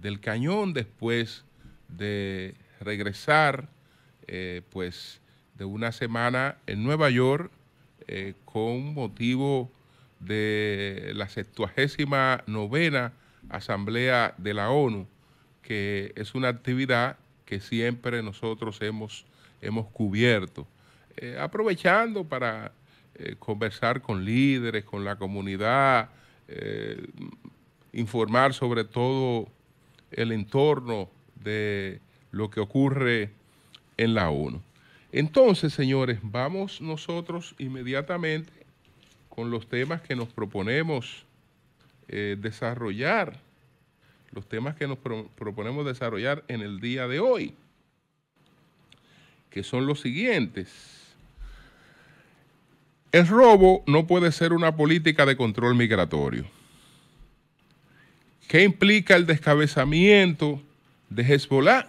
del cañón después de regresar eh, pues de una semana en Nueva York eh, con motivo de la 69 novena Asamblea de la ONU, que es una actividad que siempre nosotros hemos, hemos cubierto, eh, aprovechando para conversar con líderes, con la comunidad, informar sobre todo el entorno de lo que ocurre en la ONU. Entonces, señores, vamos nosotros inmediatamente con los temas que nos proponemos eh, desarrollar, los temas que nos proponemos desarrollar en el día de hoy, que son los siguientes. El robo no puede ser una política de control migratorio. ¿Qué implica el descabezamiento de Hezbollah?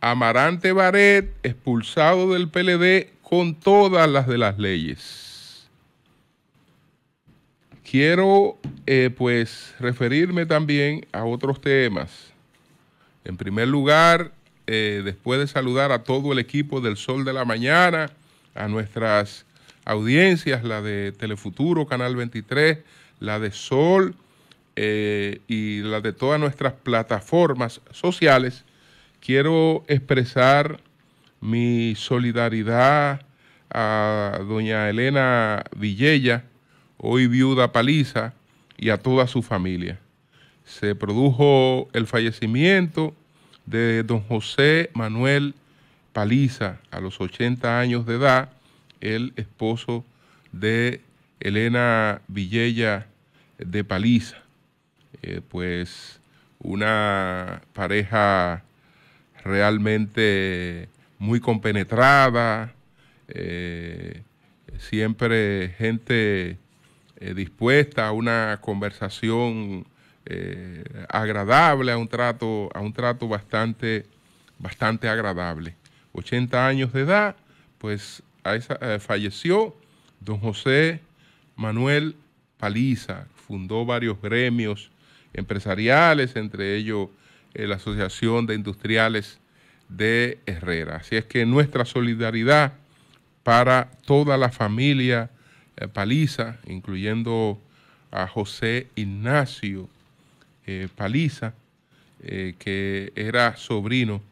Amarante Baret expulsado del PLD con todas las de las leyes. Quiero eh, pues referirme también a otros temas. En primer lugar, eh, después de saludar a todo el equipo del Sol de la Mañana, a nuestras audiencias, la de Telefuturo, Canal 23, la de Sol, eh, y la de todas nuestras plataformas sociales, quiero expresar mi solidaridad a doña Elena Villella, hoy viuda paliza, y a toda su familia. Se produjo el fallecimiento de don José Manuel Paliza a los 80 años de edad, el esposo de Elena Villella de Paliza pues una pareja realmente muy compenetrada, eh, siempre gente eh, dispuesta a una conversación eh, agradable, a un trato, a un trato bastante, bastante agradable. 80 años de edad, pues falleció don José Manuel Paliza, fundó varios gremios empresariales, entre ellos eh, la Asociación de Industriales de Herrera. Así es que nuestra solidaridad para toda la familia eh, Paliza, incluyendo a José Ignacio eh, Paliza, que era sobrino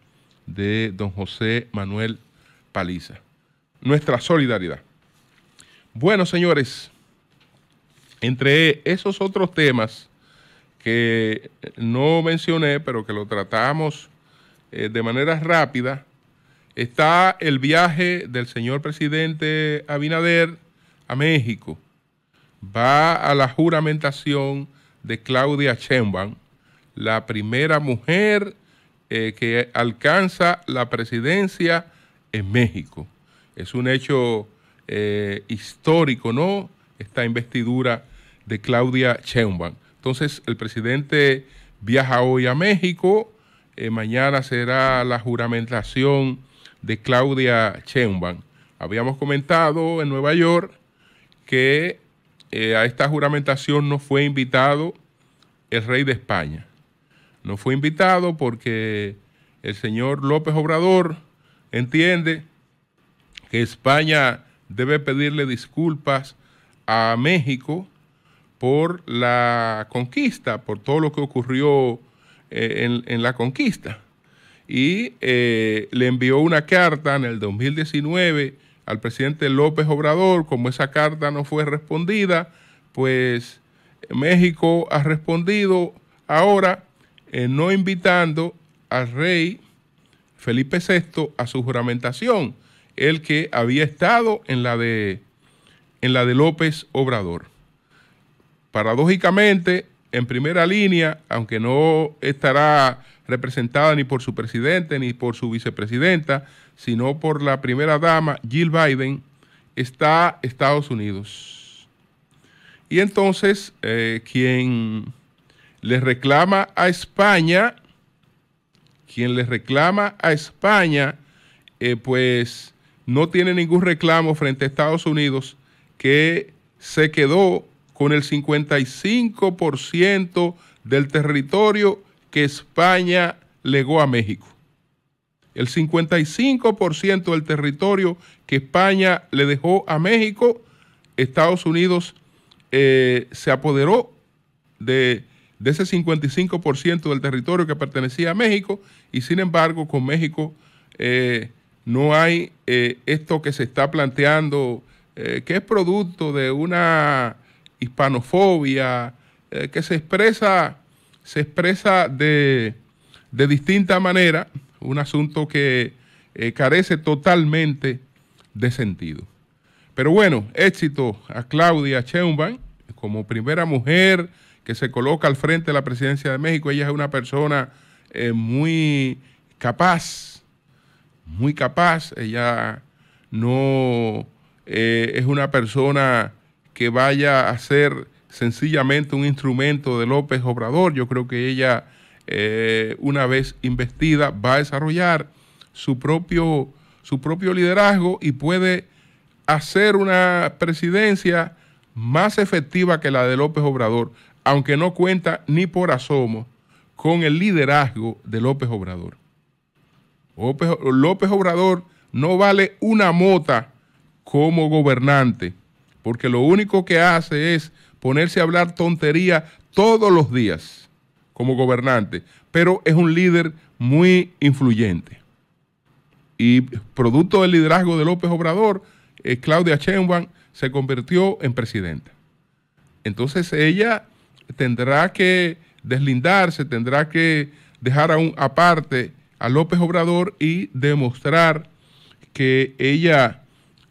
de don José Manuel Paliza. Nuestra solidaridad. Bueno, señores, entre esos otros temas, que eh, no mencioné, pero que lo tratamos eh, de manera rápida, está el viaje del señor presidente Abinader a México. Va a la juramentación de Claudia Sheinbaum, la primera mujer eh, que alcanza la presidencia en México. Es un hecho histórico, ¿no? Esta investidura de Claudia Sheinbaum. Entonces, el presidente viaja hoy a México, eh, mañana será la juramentación de Claudia Sheinbaum. Habíamos comentado en Nueva York que eh, a esta juramentación no fue invitado el rey de España. No fue invitado porque el señor López Obrador entiende que España debe pedirle disculpas a México por la conquista, por todo lo que ocurrió eh, en, la conquista. Y eh, le envió una carta en el 2019 al presidente López Obrador. Como esa carta no fue respondida, pues México ha respondido ahora eh, no invitando al rey Felipe VI a su juramentación, el que había estado en la de, en la de López Obrador paradójicamente, en primera línea, aunque no estará representada ni por su presidente ni por su vicepresidenta, sino por la primera dama, Jill Biden, está Estados Unidos. Y entonces, eh, quien le reclama a España, quien le reclama a España, eh, pues no tiene ningún reclamo frente a Estados Unidos que se quedó con el 55% del territorio que España legó a México. El 55% del territorio que España le dejó a México, Estados Unidos eh, se apoderó de, ese 55% del territorio que pertenecía a México y sin embargo con México eh, no hay eh, esto que se está planteando, que es producto de una hispanofobia, eh, que se expresa, se expresa de, distinta manera, un asunto que eh, carece totalmente de sentido. Pero bueno, éxito a Claudia Sheinbaum como primera mujer que se coloca al frente de la presidencia de México. Ella es una persona eh, muy capaz, muy capaz. Ella no es una persona que vaya a ser sencillamente un instrumento de López Obrador. Yo creo que ella, eh, una vez investida, va a desarrollar su propio, su propio liderazgo y puede hacer una presidencia más efectiva que la de López Obrador, aunque no cuenta ni por asomo con el liderazgo de López Obrador. López Obrador no vale una mota como gobernante porque lo único que hace es ponerse a hablar tontería todos los días como gobernante, pero es un líder muy influyente. Y producto del liderazgo de López Obrador, eh, Claudia Sheinbaum se convirtió en presidenta. Entonces ella tendrá que deslindarse, tendrá que dejar a un, aparte a López Obrador y demostrar que ella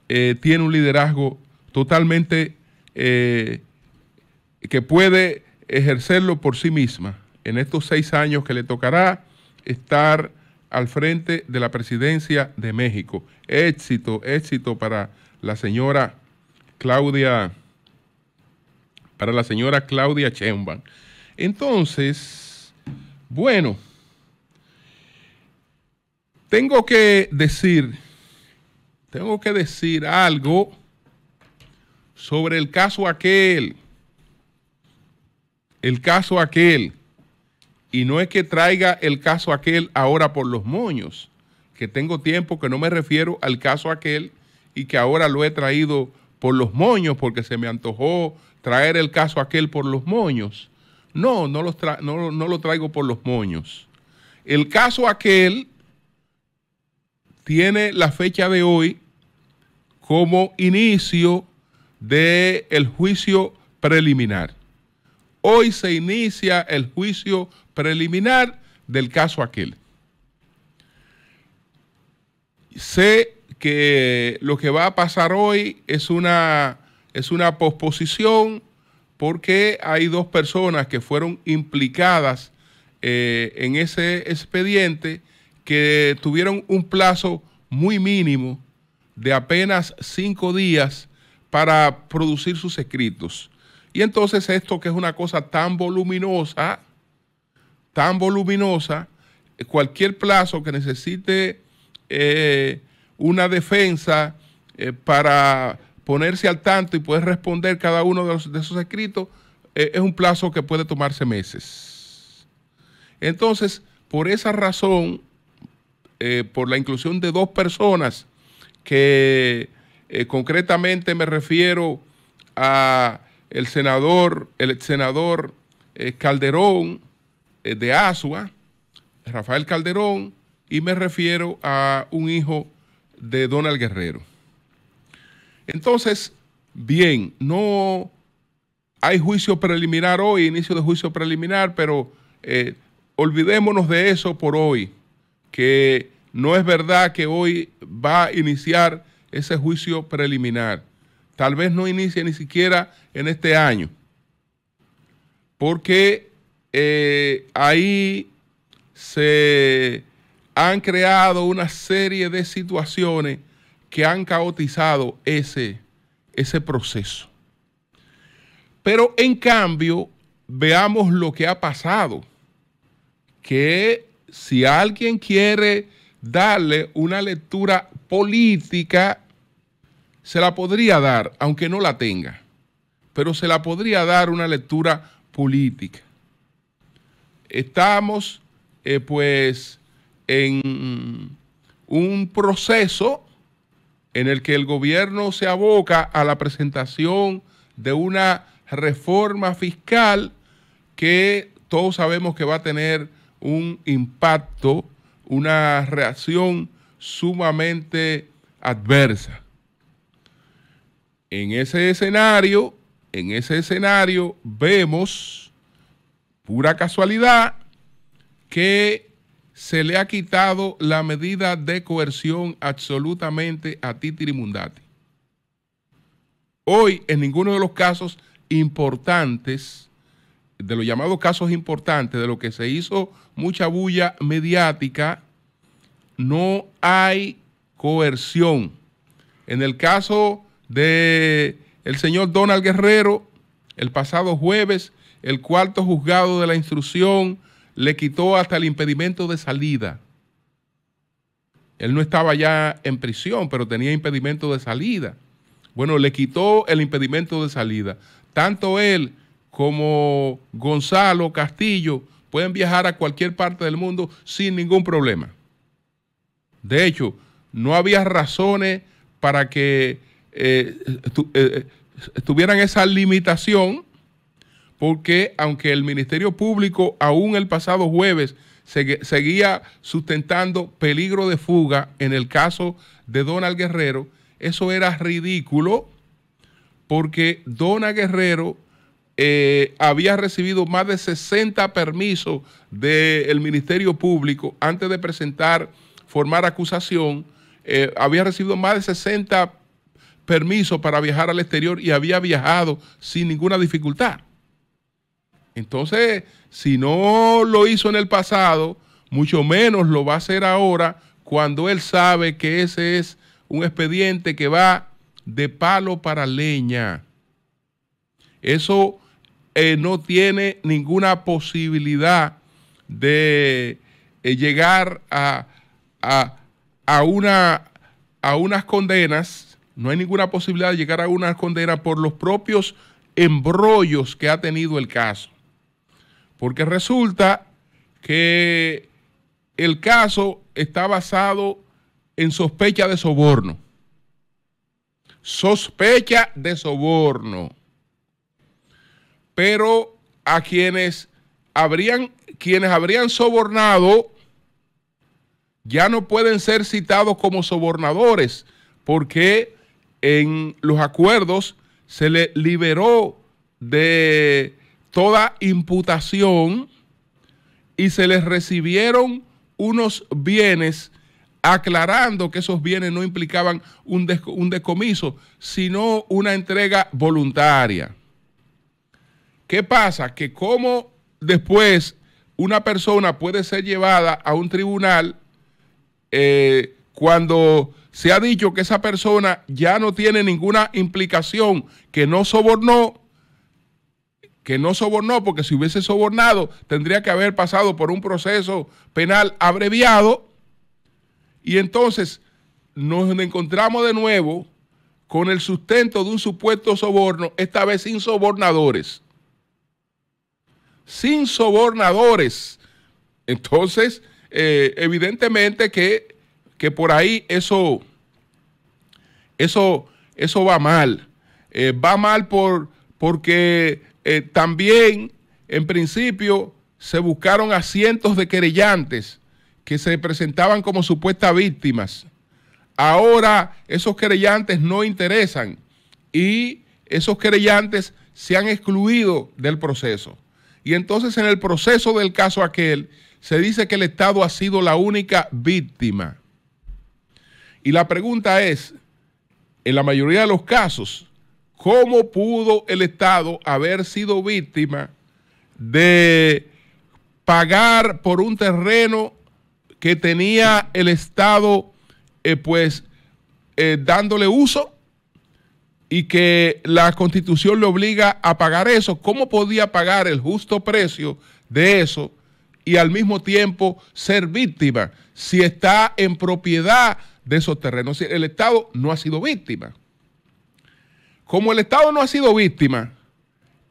eh, tiene un liderazgo totalmente eh, que puede ejercerlo por sí misma. En estos seis años que le tocará estar al frente de la presidencia de México. Éxito, éxito para la señora Claudia, para la señora Claudia Chemban. Entonces, bueno, tengo que decir, tengo que decir algo sobre el caso aquel, el caso aquel, y no es que traiga el caso aquel ahora por los moños, que tengo tiempo que no me refiero al caso aquel y que ahora lo he traído por los moños porque se me antojó traer el caso aquel por los moños. No, no, lo traigo por los moños. El caso aquel tiene la fecha de hoy como inicio del juicio preliminar. Hoy se inicia el juicio preliminar del caso aquel. Sé que lo que va a pasar hoy es una, es una posposición porque hay dos personas que fueron implicadas eh, en ese expediente que tuvieron un plazo muy mínimo de apenas cinco días para producir sus escritos. Y entonces esto que es una cosa tan voluminosa, tan voluminosa, cualquier plazo que necesite eh, una defensa eh, para ponerse al tanto y poder responder cada uno de, esos escritos, eh, es un plazo que puede tomarse meses. Entonces, por esa razón, por la inclusión de dos personas que eh, concretamente me refiero a el senador, el senador eh, Calderón eh, de Asua, Rafael Calderón, y me refiero a un hijo de Donald Guerrero. Entonces, bien, no hay juicio preliminar hoy, inicio de juicio preliminar, pero olvidémonos de eso por hoy, que no es verdad que hoy va a iniciar ese juicio preliminar. Tal vez no inicie ni siquiera en este año, porque eh, ahí se han creado una serie de situaciones que han caotizado ese, ese proceso. Pero en cambio, veamos lo que ha pasado, que si alguien quiere darle una lectura política se la podría dar, aunque no la tenga, pero se la podría dar una lectura política. Estamos, eh, pues, en un proceso en el que el gobierno se aboca a la presentación de una reforma fiscal que todos sabemos que va a tener un impacto, una reacción sumamente adversa. En ese escenario, en ese escenario vemos pura casualidad que se le ha quitado la medida de coerción absolutamente a Titirimundati. Hoy, en ninguno de los casos importantes, de los llamados casos importantes, de lo que se hizo mucha bulla mediática, no hay coerción. En el caso de el señor Donald Guerrero, el pasado jueves, el cuarto juzgado de la instrucción le quitó hasta el impedimento de salida. Él no estaba ya en prisión, pero tenía impedimento de salida. Bueno, le quitó el impedimento de salida. Tanto él como Gonzalo Castillo pueden viajar a cualquier parte del mundo sin ningún problema. De hecho, no había razones para que eh, eh, tuvieran esa limitación, porque aunque el Ministerio Público aún el pasado jueves seguía sustentando peligro de fuga en el caso de Donald Guerrero, eso era ridículo porque Donald Guerrero eh, había recibido más de 60 permisos del Ministerio Público antes de presentar formar acusación, eh, había recibido más de 60 permisos para viajar al exterior y había viajado sin ninguna dificultad. Entonces, si no lo hizo en el pasado, mucho menos lo va a hacer ahora cuando él sabe que ese es un expediente que va de palo para leña. Eso eh, no tiene ninguna posibilidad de eh, llegar a a, a, una, a unas condenas, no hay ninguna posibilidad de llegar a una condena por los propios embrollos que ha tenido el caso. Porque resulta que el caso está basado en sospecha de soborno. Sospecha de soborno. Pero a quienes habrían, quienes habrían sobornado ya no pueden ser citados como sobornadores porque en los acuerdos se le liberó de toda imputación y se les recibieron unos bienes aclarando que esos bienes no implicaban un, decomiso, sino una entrega voluntaria. ¿Qué pasa? Que como después una persona puede ser llevada a un tribunal eh, cuando se ha dicho que esa persona ya no tiene ninguna implicación, que no sobornó, que no sobornó, porque si hubiese sobornado tendría que haber pasado por un proceso penal abreviado, y entonces nos encontramos de nuevo con el sustento de un supuesto soborno, esta vez sin sobornadores. Sin sobornadores. Entonces, eh, evidentemente que, por ahí eso, eso, eso va mal. Eh, va mal por, porque eh, también, en principio, se buscaron a cientos de querellantes que se presentaban como supuestas víctimas. Ahora esos querellantes no interesan y esos querellantes se han excluido del proceso. Y entonces en el proceso del caso aquel, se dice que el Estado ha sido la única víctima. Y la pregunta es, en la mayoría de los casos, ¿cómo pudo el Estado haber sido víctima de pagar por un terreno que tenía el Estado, eh, pues, eh, dándole uso? y que la constitución le obliga a pagar eso, ¿cómo podía pagar el justo precio de eso y al mismo tiempo ser víctima si está en propiedad de esos terrenos. El Estado no ha sido víctima. Como el Estado no ha sido víctima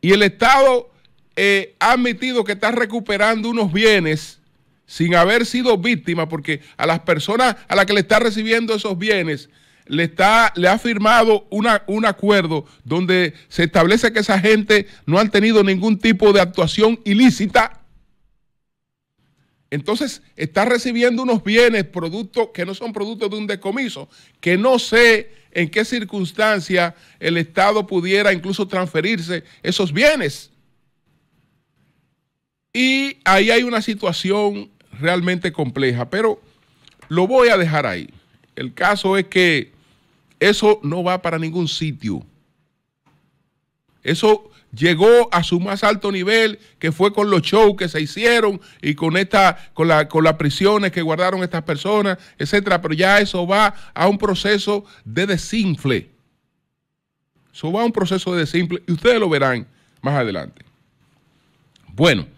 y el Estado eh, ha admitido que está recuperando unos bienes sin haber sido víctima, porque a las personas a las que le está recibiendo esos bienes, le, está, le ha firmado un acuerdo donde se establece que esa gente no han tenido ningún tipo de actuación ilícita entonces, está recibiendo unos bienes, productos que no son productos de un decomiso, que no sé en qué circunstancia el Estado pudiera incluso transferirse esos bienes. Y ahí hay una situación realmente compleja, pero lo voy a dejar ahí. El caso es que eso no va para ningún sitio. Eso llegó a su más alto nivel, que fue con los shows que se hicieron y con esta, con la, con las prisiones que guardaron estas personas, etcétera. Pero ya eso va a un proceso de desinfle. Eso va a un proceso de desinfle. Y ustedes lo verán más adelante. Bueno.